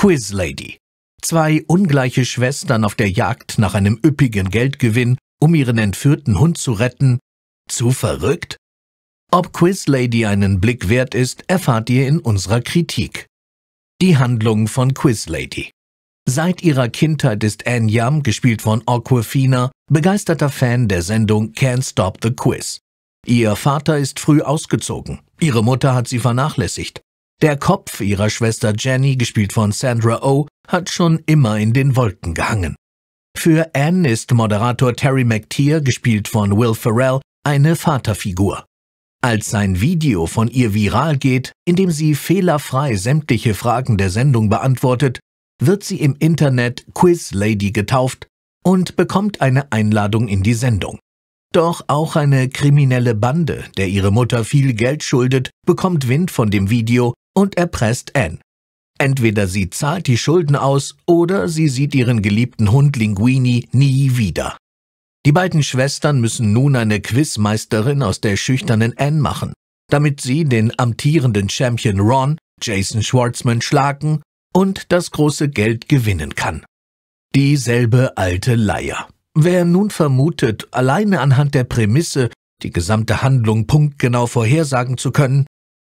Quiz Lady. Zwei ungleiche Schwestern auf der Jagd nach einem üppigen Geldgewinn, um ihren entführten Hund zu retten. Zu verrückt? Ob Quiz Lady einen Blick wert ist, erfahrt ihr in unserer Kritik. Die Handlung von Quiz Lady. Seit ihrer Kindheit ist Anne Yam, gespielt von Aquafina, begeisterter Fan der Sendung Can't Stop the Quiz. Ihr Vater ist früh ausgezogen, ihre Mutter hat sie vernachlässigt. Der Kopf ihrer Schwester Jenny, gespielt von Sandra O, oh, hat schon immer in den Wolken gehangen. Für Anne ist Moderator Terry McTeer, gespielt von Will Ferrell, eine Vaterfigur. Als sein Video von ihr viral geht, in dem sie fehlerfrei sämtliche Fragen der Sendung beantwortet, wird sie im Internet Quiz Lady getauft und bekommt eine Einladung in die Sendung. Doch auch eine kriminelle Bande, der ihre Mutter viel Geld schuldet, bekommt Wind von dem Video und erpresst Anne. Entweder sie zahlt die Schulden aus oder sie sieht ihren geliebten Hund Linguini nie wieder. Die beiden Schwestern müssen nun eine Quizmeisterin aus der schüchternen Anne machen, damit sie den amtierenden Champion Ron, Jason Schwartzman, schlagen und das große Geld gewinnen kann. Dieselbe alte Leier. Wer nun vermutet, alleine anhand der Prämisse die gesamte Handlung punktgenau vorhersagen zu können,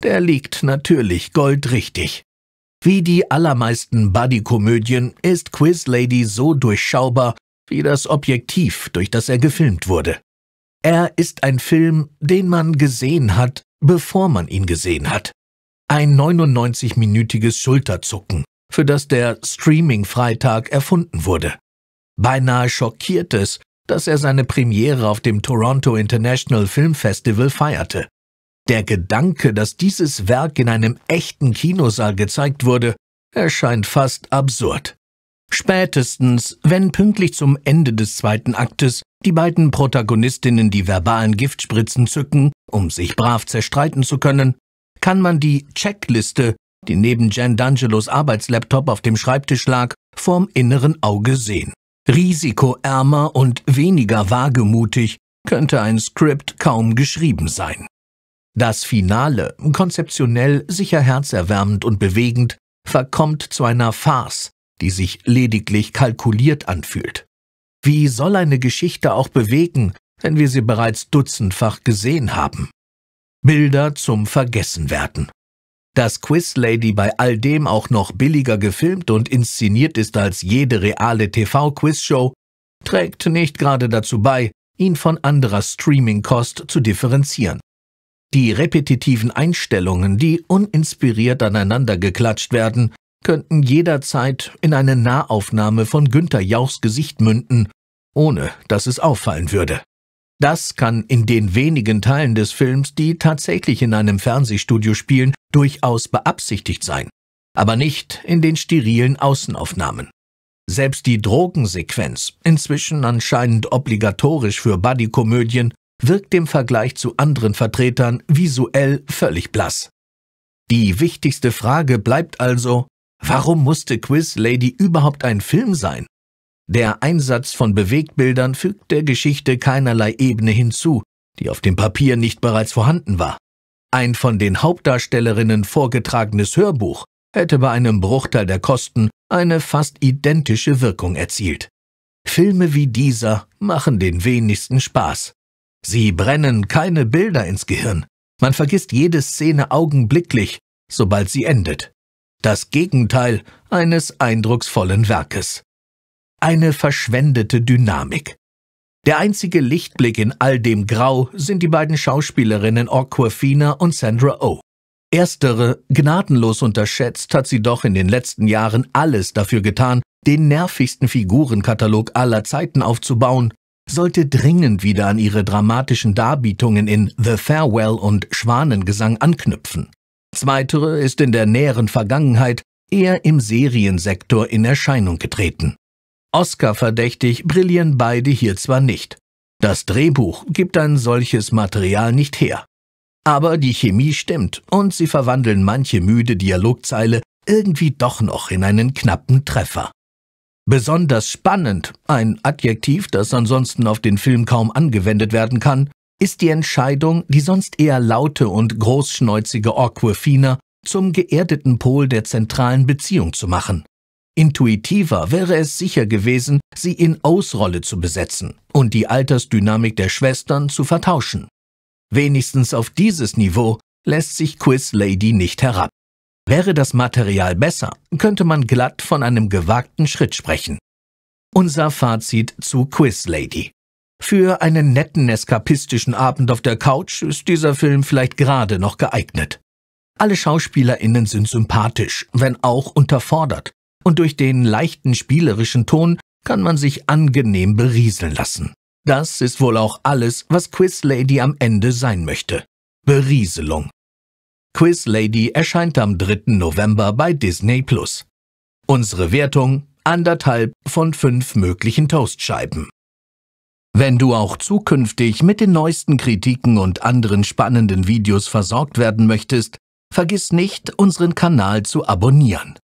der liegt natürlich goldrichtig. Wie die allermeisten Buddy-Komödien ist Quiz Lady so durchschaubar wie das Objektiv, durch das er gefilmt wurde. Er ist ein Film, den man gesehen hat, bevor man ihn gesehen hat. Ein 99-minütiges Schulterzucken, für das der Streaming-Freitag erfunden wurde. Beinahe schockiert es, dass er seine Premiere auf dem Toronto International Film Festival feierte. Der Gedanke, dass dieses Werk in einem echten Kinosaal gezeigt wurde, erscheint fast absurd. Spätestens, wenn pünktlich zum Ende des zweiten Aktes die beiden Protagonistinnen die verbalen Giftspritzen zücken, um sich brav zerstreiten zu können, kann man die Checkliste, die neben Jan D'Angelos Arbeitslaptop auf dem Schreibtisch lag, vorm inneren Auge sehen. Risikoärmer und weniger wagemutig könnte ein Skript kaum geschrieben sein. Das Finale, konzeptionell sicher herzerwärmend und bewegend, verkommt zu einer Farce, die sich lediglich kalkuliert anfühlt. Wie soll eine Geschichte auch bewegen, wenn wir sie bereits dutzendfach gesehen haben? Bilder zum Vergessen werden. Dass Quizlady bei all dem auch noch billiger gefilmt und inszeniert ist als jede reale TV-Quizshow, trägt nicht gerade dazu bei, ihn von anderer Streaming-Kost zu differenzieren. Die repetitiven Einstellungen, die uninspiriert aneinander geklatscht werden, könnten jederzeit in eine Nahaufnahme von Günther Jauchs Gesicht münden, ohne dass es auffallen würde. Das kann in den wenigen Teilen des Films, die tatsächlich in einem Fernsehstudio spielen, durchaus beabsichtigt sein, aber nicht in den sterilen Außenaufnahmen. Selbst die Drogensequenz, inzwischen anscheinend obligatorisch für Buddykomödien, wirkt im Vergleich zu anderen Vertretern visuell völlig blass. Die wichtigste Frage bleibt also, warum musste Quiz Lady überhaupt ein Film sein? Der Einsatz von Bewegtbildern fügt der Geschichte keinerlei Ebene hinzu, die auf dem Papier nicht bereits vorhanden war. Ein von den Hauptdarstellerinnen vorgetragenes Hörbuch hätte bei einem Bruchteil der Kosten eine fast identische Wirkung erzielt. Filme wie dieser machen den wenigsten Spaß. Sie brennen keine Bilder ins Gehirn. Man vergisst jede Szene augenblicklich, sobald sie endet. Das Gegenteil eines eindrucksvollen Werkes. Eine verschwendete Dynamik. Der einzige Lichtblick in all dem Grau sind die beiden Schauspielerinnen Aquafina und Sandra O. Oh. Erstere, gnadenlos unterschätzt, hat sie doch in den letzten Jahren alles dafür getan, den nervigsten Figurenkatalog aller Zeiten aufzubauen sollte dringend wieder an ihre dramatischen Darbietungen in The Farewell und Schwanengesang anknüpfen. Zweitere ist in der näheren Vergangenheit eher im Seriensektor in Erscheinung getreten. Oscar-verdächtig brillieren beide hier zwar nicht. Das Drehbuch gibt ein solches Material nicht her. Aber die Chemie stimmt und sie verwandeln manche müde Dialogzeile irgendwie doch noch in einen knappen Treffer. Besonders spannend, ein Adjektiv, das ansonsten auf den Film kaum angewendet werden kann, ist die Entscheidung, die sonst eher laute und großschnäuzige Aquafina zum geerdeten Pol der zentralen Beziehung zu machen. Intuitiver wäre es sicher gewesen, sie in Ausrolle zu besetzen und die Altersdynamik der Schwestern zu vertauschen. Wenigstens auf dieses Niveau lässt sich Quiz Lady nicht herab. Wäre das Material besser, könnte man glatt von einem gewagten Schritt sprechen. Unser Fazit zu Quiz Lady. Für einen netten eskapistischen Abend auf der Couch ist dieser Film vielleicht gerade noch geeignet. Alle SchauspielerInnen sind sympathisch, wenn auch unterfordert, und durch den leichten spielerischen Ton kann man sich angenehm berieseln lassen. Das ist wohl auch alles, was Quiz Lady am Ende sein möchte. Berieselung. Quiz Lady erscheint am 3. November bei Disney Plus. Unsere Wertung anderthalb von fünf möglichen Toastscheiben. Wenn du auch zukünftig mit den neuesten Kritiken und anderen spannenden Videos versorgt werden möchtest, vergiss nicht, unseren Kanal zu abonnieren.